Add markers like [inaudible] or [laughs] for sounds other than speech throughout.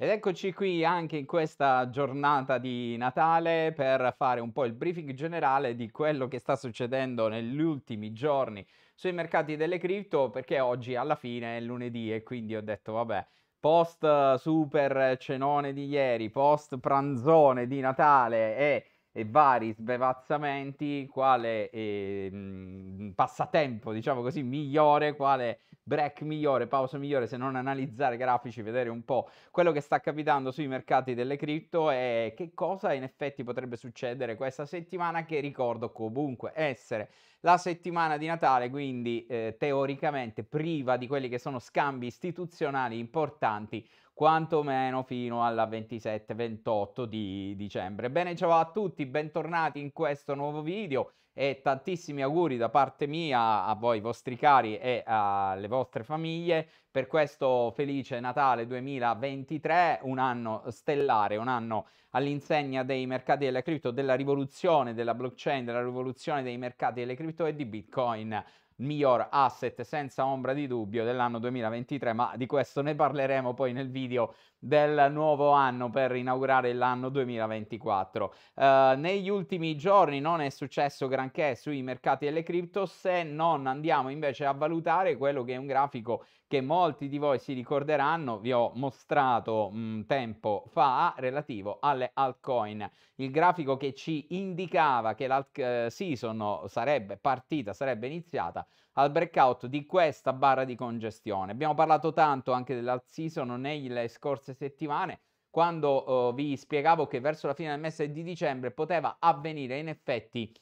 Ed eccoci qui anche in questa giornata di Natale per fare un po' il briefing generale di quello che sta succedendo negli ultimi giorni sui mercati delle cripto perché oggi alla fine è lunedì e quindi ho detto vabbè post super cenone di ieri, post pranzone di Natale e e vari sbevazzamenti, quale eh, passatempo, diciamo così, migliore, quale break migliore, pausa migliore, se non analizzare grafici, vedere un po' quello che sta capitando sui mercati delle cripto e che cosa in effetti potrebbe succedere questa settimana, che ricordo comunque essere la settimana di Natale, quindi eh, teoricamente priva di quelli che sono scambi istituzionali importanti quantomeno fino alla 27-28 di dicembre. Bene, ciao a tutti, bentornati in questo nuovo video e tantissimi auguri da parte mia a voi, i vostri cari e alle vostre famiglie per questo felice Natale 2023, un anno stellare, un anno all'insegna dei mercati delle cripto, della rivoluzione della blockchain, della rivoluzione dei mercati delle cripto e di Bitcoin miglior asset senza ombra di dubbio dell'anno 2023, ma di questo ne parleremo poi nel video del nuovo anno per inaugurare l'anno 2024. Eh, negli ultimi giorni non è successo granché sui mercati delle cripto se non andiamo invece a valutare quello che è un grafico che molti di voi si ricorderanno, vi ho mostrato mh, tempo fa relativo alle altcoin. Il grafico che ci indicava che l'alt eh, season sarebbe partita, sarebbe iniziata al breakout di questa barra di congestione. Abbiamo parlato tanto anche dell'alt season nelle scorse settimane quando uh, vi spiegavo che verso la fine del mese di dicembre poteva avvenire in effetti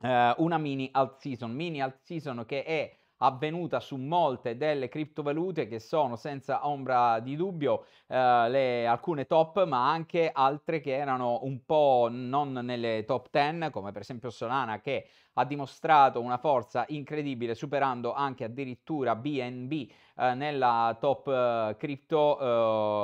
uh, una mini alt season, mini alt season che è avvenuta su molte delle criptovalute che sono senza ombra di dubbio eh, le, alcune top ma anche altre che erano un po' non nelle top 10 come per esempio Solana che ha dimostrato una forza incredibile superando anche addirittura BNB eh, nella top eh, crypto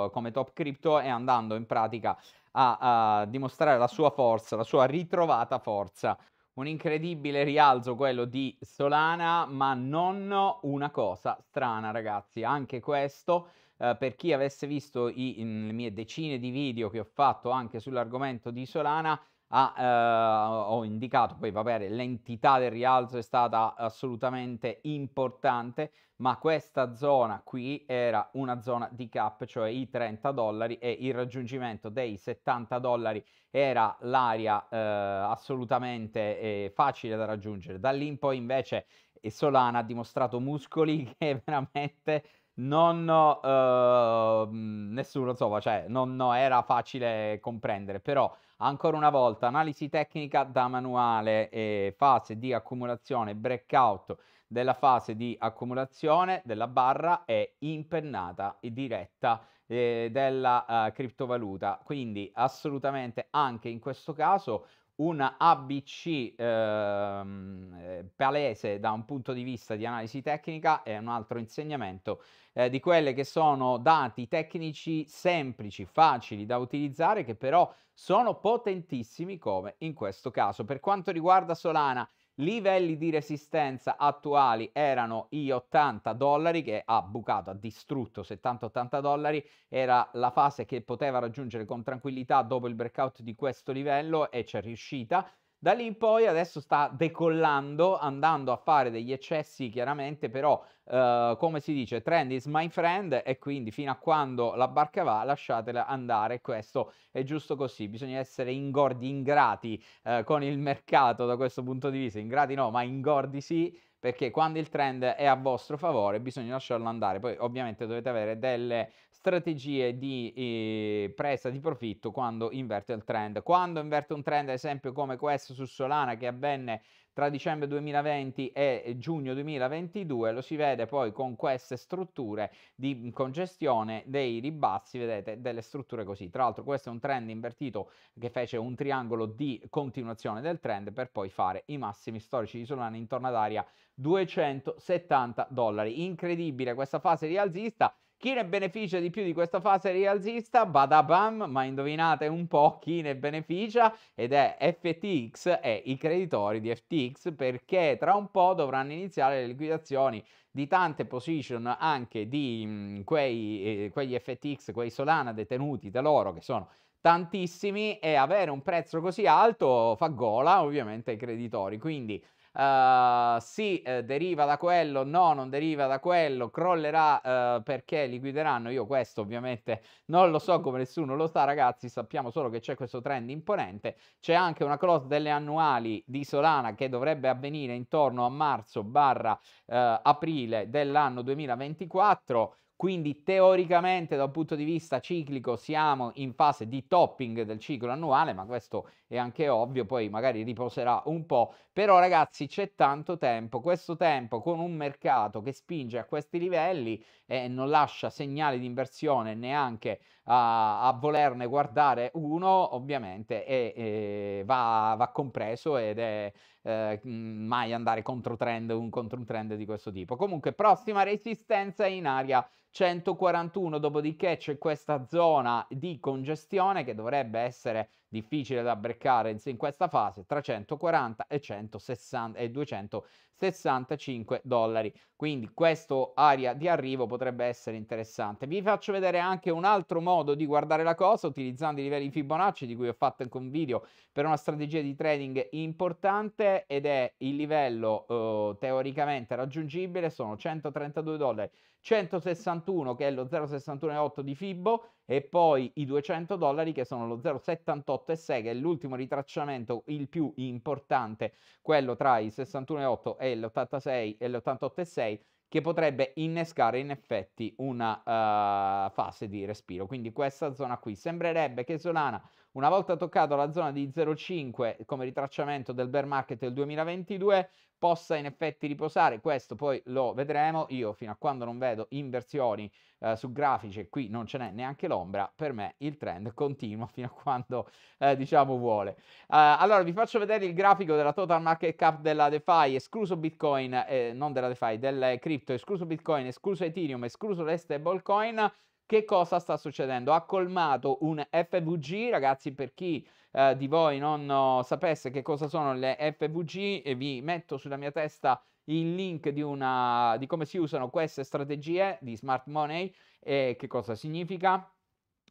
eh, come top crypto e andando in pratica a, a dimostrare la sua forza, la sua ritrovata forza un incredibile rialzo quello di Solana, ma non una cosa strana ragazzi, anche questo eh, per chi avesse visto i, in, le mie decine di video che ho fatto anche sull'argomento di Solana, ha, eh, ho indicato poi, va bene, l'entità del rialzo è stata assolutamente importante, ma questa zona qui era una zona di cap, cioè i 30 dollari e il raggiungimento dei 70 dollari era l'area eh, assolutamente eh, facile da raggiungere. Da lì in poi invece Solana ha dimostrato muscoli [laughs] che veramente non ho, eh, nessuno insomma, cioè non era facile comprendere, però Ancora una volta, analisi tecnica da manuale, eh, fase di accumulazione, breakout della fase di accumulazione della barra e impennata e diretta eh, della eh, criptovaluta. Quindi assolutamente anche in questo caso una ABC ehm, eh, palese da un punto di vista di analisi tecnica e un altro insegnamento eh, di quelle che sono dati tecnici semplici, facili da utilizzare, che però sono potentissimi come in questo caso. Per quanto riguarda Solana, Livelli di resistenza attuali erano i 80 dollari che ha bucato, ha distrutto 70-80 dollari, era la fase che poteva raggiungere con tranquillità dopo il breakout di questo livello e c'è riuscita. Da lì in poi adesso sta decollando, andando a fare degli eccessi chiaramente, però eh, come si dice, trend is my friend e quindi fino a quando la barca va lasciatela andare, questo è giusto così, bisogna essere ingordi, ingrati eh, con il mercato da questo punto di vista, ingrati no, ma ingordi sì perché quando il trend è a vostro favore bisogna lasciarlo andare. Poi ovviamente dovete avere delle strategie di eh, presa di profitto quando inverte il trend. Quando inverte un trend, ad esempio come questo su Solana che avvenne tra dicembre 2020 e giugno 2022 lo si vede poi con queste strutture di congestione dei ribassi vedete delle strutture così tra l'altro questo è un trend invertito che fece un triangolo di continuazione del trend per poi fare i massimi storici di Solana intorno ad aria 270 dollari incredibile questa fase rialzista chi ne beneficia di più di questa fase rialzista? Badabam, ma indovinate un po' chi ne beneficia ed è FTX e i creditori di FTX perché tra un po' dovranno iniziare le liquidazioni di tante position anche di mh, mm, quei, eh, quegli FTX, quei Solana detenuti da loro che sono tantissimi e avere un prezzo così alto fa gola ovviamente ai creditori. Quindi Uh, sì, eh, deriva da quello, no, non deriva da quello, crollerà uh, perché liquideranno. Io questo ovviamente non lo so come nessuno lo sa, ragazzi, sappiamo solo che c'è questo trend imponente. C'è anche una close delle annuali di Solana che dovrebbe avvenire intorno a marzo barra uh, aprile dell'anno 2024. Quindi teoricamente da un punto di vista ciclico siamo in fase di topping del ciclo annuale, ma questo è anche ovvio, poi magari riposerà un po', però ragazzi c'è tanto tempo, questo tempo con un mercato che spinge a questi livelli e eh, non lascia segnali di inversione neanche a, a volerne guardare uno, ovviamente è, è, va, va, compreso ed è eh, mai andare contro trend, un contro un trend di questo tipo. Comunque prossima resistenza in aria 141, dopodiché c'è questa zona di congestione che dovrebbe essere difficile da breccare in questa fase 340 e, 160, e 200 65 dollari. Quindi questo area di arrivo potrebbe essere interessante. Vi faccio vedere anche un altro modo di guardare la cosa utilizzando i livelli di Fibonacci di cui ho fatto anche un video per una strategia di trading importante ed è il livello eh, teoricamente raggiungibile sono 132 dollari, 161 che è lo 0,618 di Fibo e poi i 200 dollari che sono lo 0,786 che è l'ultimo ritracciamento il più importante, quello tra i 61,8 e e l'86 e l'88,6 che potrebbe innescare in effetti una uh, fase di respiro. Quindi questa zona qui sembrerebbe che Solana una volta toccato la zona di 0,5 come ritracciamento del bear market del 2022, possa in effetti riposare. Questo poi lo vedremo. Io fino a quando non vedo inversioni eh, su grafici, e qui non ce n'è neanche l'ombra, per me il trend continua [laughs] fino a quando eh, diciamo vuole. Eh, allora vi faccio vedere il grafico della total market cap della DeFi, escluso Bitcoin, eh, non della DeFi, del crypto, escluso Bitcoin, escluso Ethereum, escluso le stablecoin. Che cosa sta succedendo? Ha colmato un FVG, ragazzi, per chi eh, di voi non eh, sapesse che cosa sono le FVG, eh, vi metto sulla mia testa il link di, una, di come si usano queste strategie di smart money e che cosa significa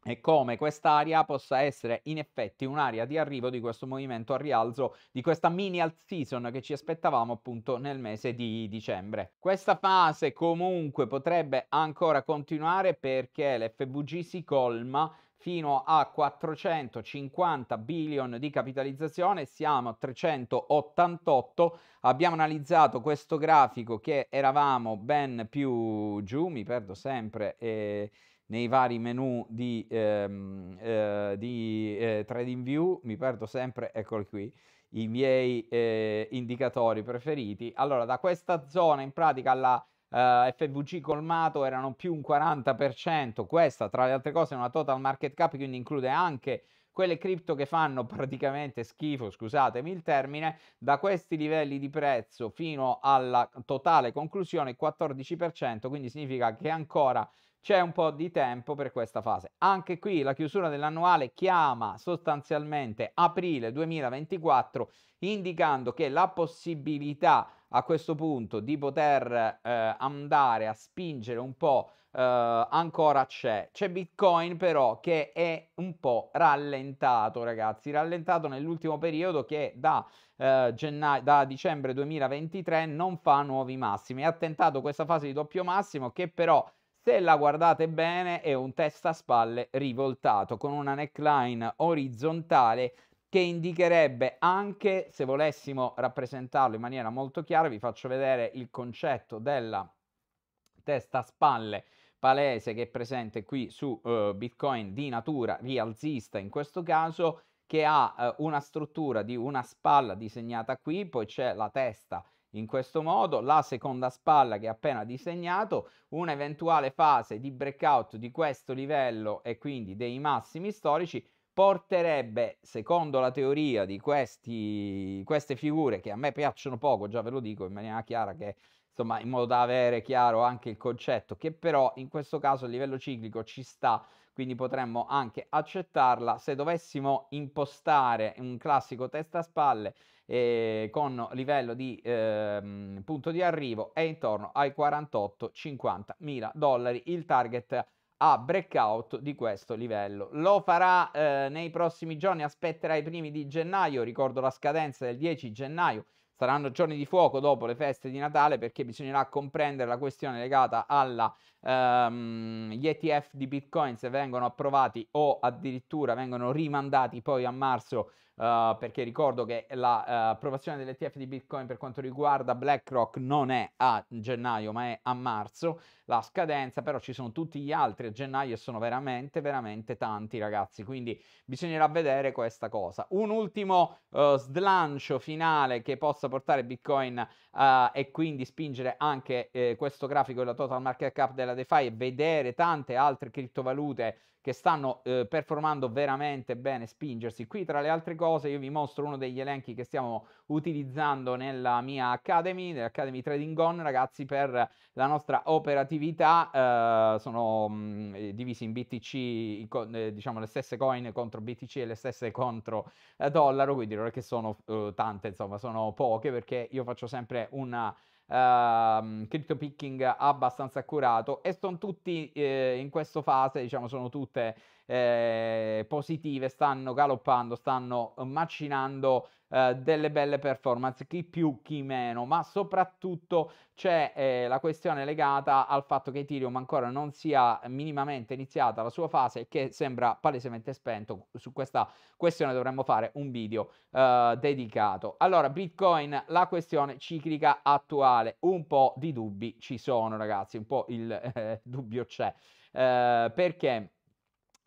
e come quest'area possa essere in effetti un'area di arrivo di questo movimento al rialzo, di questa mini alt season che ci aspettavamo appunto nel mese di dicembre. Questa fase comunque potrebbe ancora continuare perché l'FVG si colma fino a 450 billion di capitalizzazione, siamo a 388, abbiamo analizzato questo grafico che eravamo ben più giù, mi perdo sempre... Eh, nei vari menu di, ehm, eh, di eh, TradingView, mi perdo sempre, eccoli qui, i miei eh, indicatori preferiti. Allora, da questa zona in pratica la eh, FVG colmato erano più un 40%, questa tra le altre cose è una total market cap, quindi include anche quelle cripto che fanno praticamente schifo, scusatemi il termine, da questi livelli di prezzo fino alla totale conclusione 14%, quindi significa che ancora c'è un po' di tempo per questa fase. Anche qui la chiusura dell'annuale chiama sostanzialmente aprile 2024, indicando che la possibilità a questo punto di poter eh, andare a spingere un po' eh, ancora c'è. C'è Bitcoin però che è un po' rallentato, ragazzi, rallentato nell'ultimo periodo che da, eh, gennaio, da dicembre 2023 non fa nuovi massimi. Ha tentato questa fase di doppio massimo che però se la guardate bene è un testa a spalle rivoltato con una neckline orizzontale che indicherebbe anche, se volessimo rappresentarlo in maniera molto chiara, vi faccio vedere il concetto della testa a spalle palese che è presente qui su uh, Bitcoin di natura rialzista in questo caso, che ha uh, una struttura di una spalla disegnata qui, poi c'è la testa in questo modo, la seconda spalla che ho appena disegnato, un'eventuale fase di breakout di questo livello e quindi dei massimi storici porterebbe, secondo la teoria di questi, queste figure che a me piacciono poco, già ve lo dico in maniera chiara che insomma in modo da avere chiaro anche il concetto che però in questo caso a livello ciclico ci sta quindi potremmo anche accettarla se dovessimo impostare un classico testa a spalle eh, con livello di eh, punto di arrivo è intorno ai 48-50 mila dollari il target a breakout di questo livello. Lo farà eh, nei prossimi giorni, aspetterà i primi di gennaio, ricordo la scadenza del 10 gennaio, saranno giorni di fuoco dopo le feste di Natale perché bisognerà comprendere la questione legata agli ehm, ETF di Bitcoin se vengono approvati o addirittura vengono rimandati poi a marzo eh, perché ricordo che l'approvazione eh, uh, dell'ETF di Bitcoin per quanto riguarda BlackRock non è a gennaio ma è a marzo la scadenza, però ci sono tutti gli altri a gennaio e sono veramente, veramente tanti ragazzi, quindi bisognerà vedere questa cosa. Un ultimo uh, slancio finale che possa portare Bitcoin uh, e quindi spingere anche eh, questo grafico della total market cap della DeFi e vedere tante altre criptovalute che stanno eh, performando veramente bene spingersi. Qui tra le altre cose io vi mostro uno degli elenchi che stiamo utilizzando nella mia Academy, nell'Academy Trading On, ragazzi, per la nostra operatività. Eh, sono mh, mm, eh, divisi in BTC, in, eh, diciamo le stesse coin contro BTC e le stesse contro eh, dollaro, quindi non è che sono tante, insomma, sono poche perché io faccio sempre comunque un uh, crypto picking abbastanza accurato e sono tutti eh, in questa fase, diciamo, sono tutte eh, positive stanno galoppando, stanno macinando eh, delle belle performance, chi più chi meno, ma soprattutto c'è eh, la questione legata al fatto che Ethereum ancora non sia minimamente iniziata la sua fase e che sembra palesemente spento. Su questa questione dovremmo fare un video eh, dedicato. Allora, Bitcoin, la questione ciclica attuale, un po' di dubbi ci sono ragazzi, un po' il [laughs] eh, dubbio c'è. Eh, perché?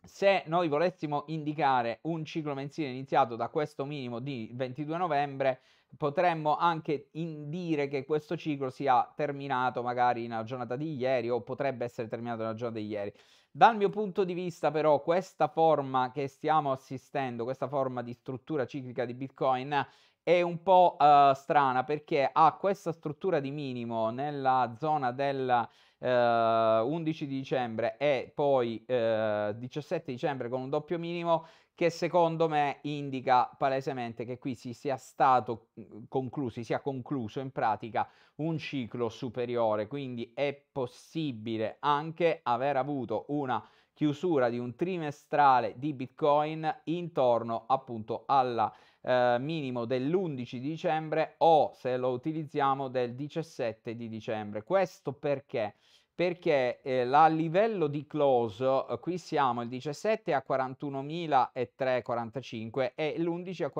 se noi volessimo indicare un ciclo mensile iniziato da questo minimo di 22 novembre, potremmo anche dire che questo ciclo sia terminato magari nella giornata di ieri o potrebbe essere terminato nella giornata di ieri. Dal mio punto di vista però questa forma che stiamo assistendo, questa forma di struttura ciclica di Bitcoin è un po' uh, strana perché ha questa struttura di minimo nella zona del eh, 11 di dicembre e poi eh, 17 dicembre con un doppio minimo che secondo me indica palesemente che qui si sia stato mm, concluso, si sia concluso in pratica un ciclo superiore, quindi è possibile anche aver avuto una chiusura di un trimestrale di Bitcoin intorno appunto alla eh, minimo dell'11 dicembre o se lo utilizziamo del 17 di dicembre. Questo perché? perché eh, a livello di close eh, qui siamo il 17 a 41.345 e l'11 a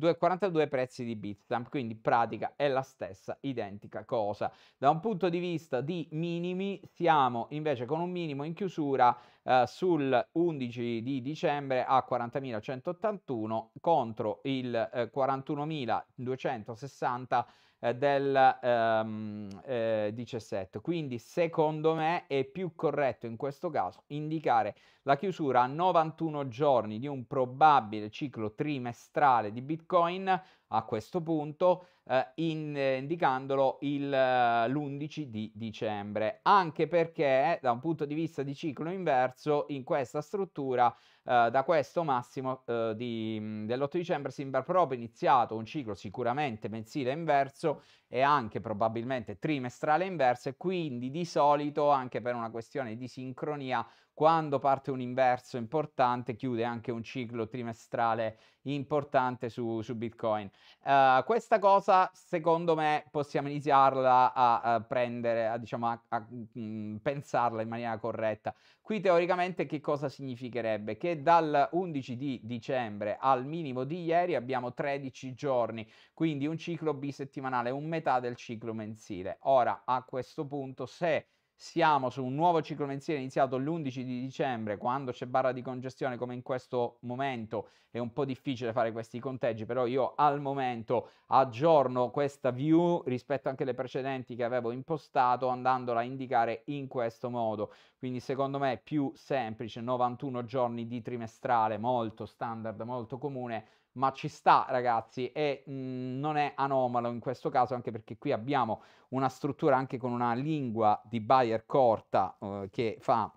41.242 prezzi di Bitstamp, quindi pratica è la stessa identica cosa. Da un punto di vista di minimi siamo invece con un minimo in chiusura eh, sul 11 di dicembre a 40.181 contro il eh, 41.260 eh, del ehm, eh, 17 quindi secondo me è più corretto in questo caso indicare la chiusura a 91 giorni di un probabile ciclo trimestrale di bitcoin a questo punto, eh, in, eh, indicandolo il, eh, l'11 di dicembre, anche perché da un punto di vista di ciclo inverso in questa struttura eh, da questo massimo eh, di, dell'8 dicembre sembra proprio iniziato un ciclo sicuramente mensile inverso e anche probabilmente trimestrale inverso e quindi di solito anche per una questione di sincronia quando parte un inverso importante chiude anche un ciclo trimestrale importante su, su Bitcoin. Uh, questa cosa secondo me possiamo iniziarla a, a prendere, a, diciamo a, a mh, pensarla in maniera corretta. Qui teoricamente che cosa significherebbe? Che dal 11 di dicembre al minimo di ieri abbiamo 13 giorni, quindi un ciclo bisettimanale, un metà del ciclo mensile. Ora, a questo punto, se siamo su un nuovo ciclo mensile iniziato l'11 di dicembre, quando c'è barra di congestione come in questo momento è un po' difficile fare questi conteggi, però io al momento aggiorno questa view rispetto anche alle precedenti che avevo impostato andandola a indicare in questo modo. Quindi secondo me è più semplice, 91 giorni di trimestrale, molto standard, molto comune, ma ci sta ragazzi e mh, mhmm, non è anomalo in questo caso anche perché qui abbiamo una struttura anche con una lingua di Bayer corta eh, che fa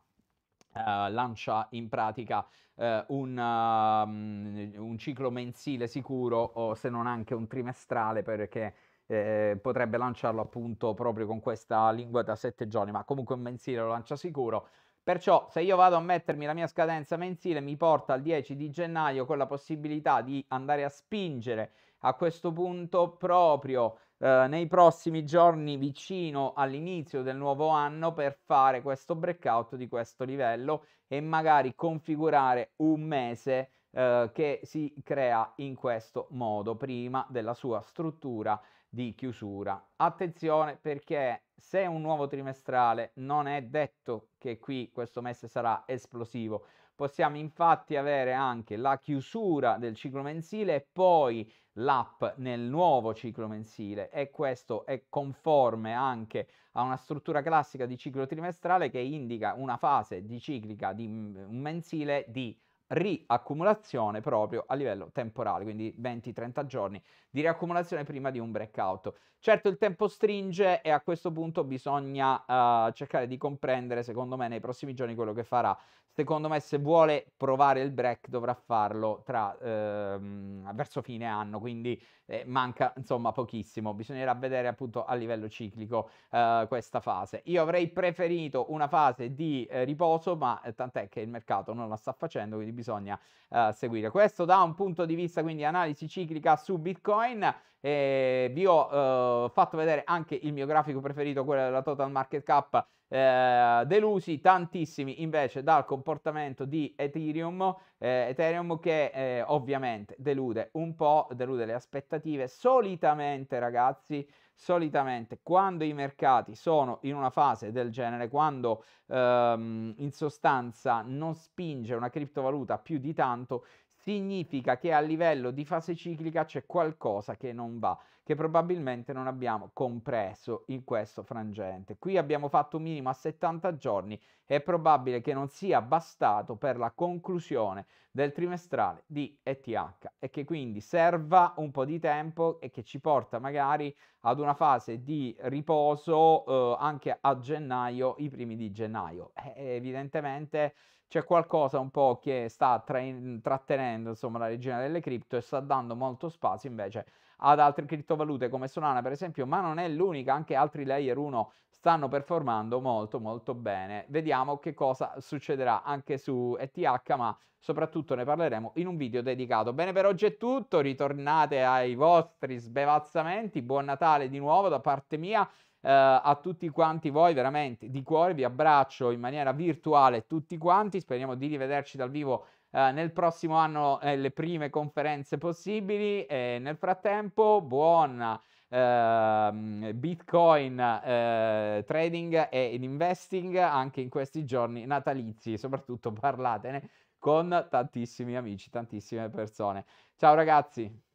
Uh, lancia in pratica uh, un, uh, un, ciclo mensile sicuro o se non anche un trimestrale perché eh, potrebbe lanciarlo appunto proprio con questa lingua da sette giorni ma comunque un mensile lo lancia sicuro Perciò se io vado a mettermi la mia scadenza mensile mi porta al 10 di gennaio con la possibilità di andare a spingere a questo punto proprio eh, nei prossimi giorni vicino all'inizio del nuovo anno per fare questo breakout di questo livello e magari configurare un mese eh, che si crea in questo modo prima della sua struttura di chiusura. Attenzione perché se un nuovo trimestrale non è detto che qui questo mese sarà esplosivo, possiamo infatti avere anche la chiusura del ciclo mensile e poi l'app nel nuovo ciclo mensile e questo è conforme anche a una struttura classica di ciclo trimestrale che indica una fase di ciclica di mm, un mensile di riaccumulazione proprio a livello temporale, quindi 20-30 giorni di riaccumulazione prima di un breakout. Certo il tempo stringe e a questo punto bisogna uh, cercare di comprendere, secondo me, nei prossimi giorni quello che farà. Secondo me se vuole provare il break dovrà farlo tra, ehm, verso fine anno, quindi eh, manca insomma pochissimo, bisognerà vedere appunto a livello ciclico eh, questa fase. Io avrei preferito una fase di eh, riposo, ma eh, tant'è che il mercato non la sta facendo, quindi bisogna eh, seguire. Questo da un punto di vista quindi analisi ciclica su Bitcoin. vi ho eh, fatto vedere anche il mio grafico preferito, quello della Total Market Cap. Eh, delusi tantissimi invece dal comportamento di Ethereum eh, Ethereum che eh, ovviamente delude un po', delude le aspettative. Solitamente ragazzi, solitamente quando i mercati sono in una fase del genere, quando ehm, in sostanza non spinge una criptovaluta più di tanto, significa che a livello di fase ciclica c'è qualcosa che non va che probabilmente non abbiamo compreso in questo frangente. Qui abbiamo fatto un minimo a 70 giorni è probabile che non sia bastato per la conclusione del trimestrale di ETH e che quindi serva un po' di tempo e che ci porta magari ad una fase di riposo eh, anche a gennaio, i primi di gennaio. E eh, evidentemente c'è qualcosa un po' che sta tra- trattenendo insomma la regina delle cripto e sta dando molto spazio invece ad altre criptovalute come Solana per esempio, ma non è l'unica, anche altri layer 1 stanno performando molto molto bene. Vediamo che cosa succederà anche su ETH, ma soprattutto ne parleremo in un video dedicato. Bene, per oggi è tutto, ritornate ai vostri sbevazzamenti, buon Natale di nuovo da parte mia. Uh, a tutti quanti voi veramente di cuore vi abbraccio in maniera virtuale tutti quanti speriamo di rivederci dal vivo eh, nel prossimo anno eh, le prime conferenze possibili e nel frattempo buon ehm, Bitcoin eh, trading e investing anche in questi giorni natalizi, soprattutto parlatene con tantissimi amici, tantissime persone. Ciao ragazzi!